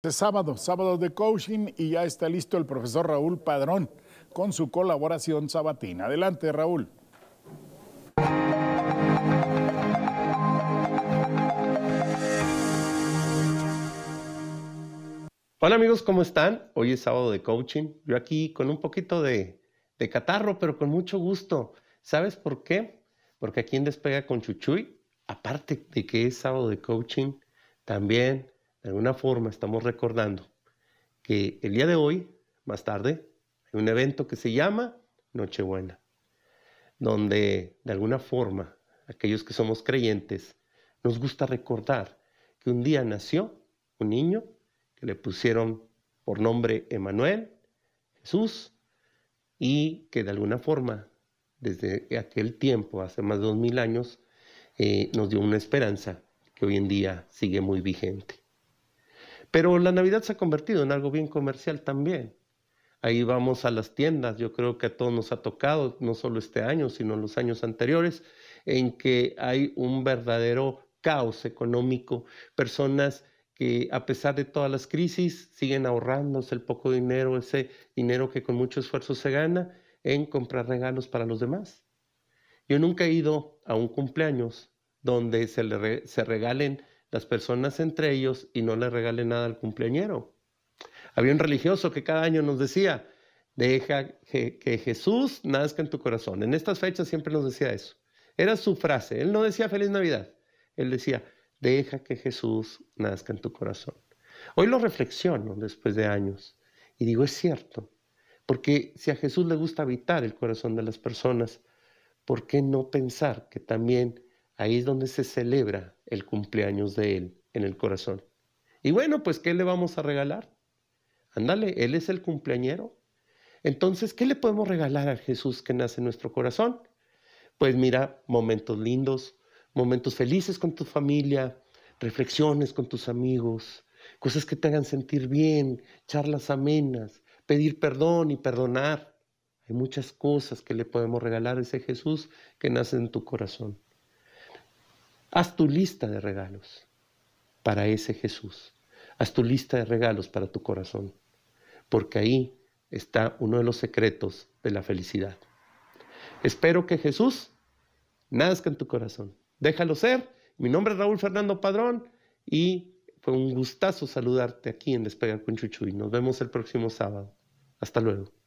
Es sábado, sábado de coaching y ya está listo el profesor Raúl Padrón con su colaboración sabatina. Adelante, Raúl. Hola amigos, ¿cómo están? Hoy es sábado de coaching. Yo aquí con un poquito de, de catarro, pero con mucho gusto. ¿Sabes por qué? Porque aquí en Despega con Chuchuy, aparte de que es sábado de coaching, también de alguna forma estamos recordando que el día de hoy, más tarde, hay un evento que se llama Nochebuena, donde de alguna forma aquellos que somos creyentes nos gusta recordar que un día nació un niño que le pusieron por nombre Emanuel, Jesús, y que de alguna forma, desde aquel tiempo, hace más de dos mil años, eh, nos dio una esperanza que hoy en día sigue muy vigente. Pero la Navidad se ha convertido en algo bien comercial también. Ahí vamos a las tiendas, yo creo que a todos nos ha tocado, no solo este año, sino los años anteriores, en que hay un verdadero caos económico, personas que a pesar de todas las crisis siguen ahorrándose el poco dinero, ese dinero que con mucho esfuerzo se gana en comprar regalos para los demás. Yo nunca he ido a un cumpleaños donde se, le se regalen las personas entre ellos y no le regale nada al cumpleañero. Había un religioso que cada año nos decía, deja que, que, Jesús nazca en tu corazón. En estas fechas siempre nos decía eso. Era su frase. Él no decía feliz Navidad. Él decía, deja que Jesús nazca en tu corazón. Hoy lo reflexiono después de años y digo, es cierto, porque si a Jesús le gusta habitar el corazón de las personas, ¿por qué no pensar que también Ahí es donde se celebra el cumpleaños de Él en el corazón. Y bueno, pues ¿qué le vamos a regalar? Ándale, Él es el cumpleañero. Entonces, ¿qué le podemos regalar a Jesús que nace en nuestro corazón? Pues mira, momentos lindos, momentos felices con tu familia, reflexiones con tus amigos, cosas que te hagan sentir bien, charlas amenas, pedir perdón y perdonar. Hay muchas cosas que le podemos regalar a ese Jesús que nace en tu corazón. Haz tu lista de regalos para ese Jesús. Haz tu lista de regalos para tu corazón, porque ahí está uno de los secretos de la felicidad. Espero que Jesús nazca en tu corazón. Déjalo ser. Mi nombre es Raúl Fernando Padrón y fue un gustazo saludarte aquí en Despegar con Y Nos vemos el próximo sábado. Hasta luego.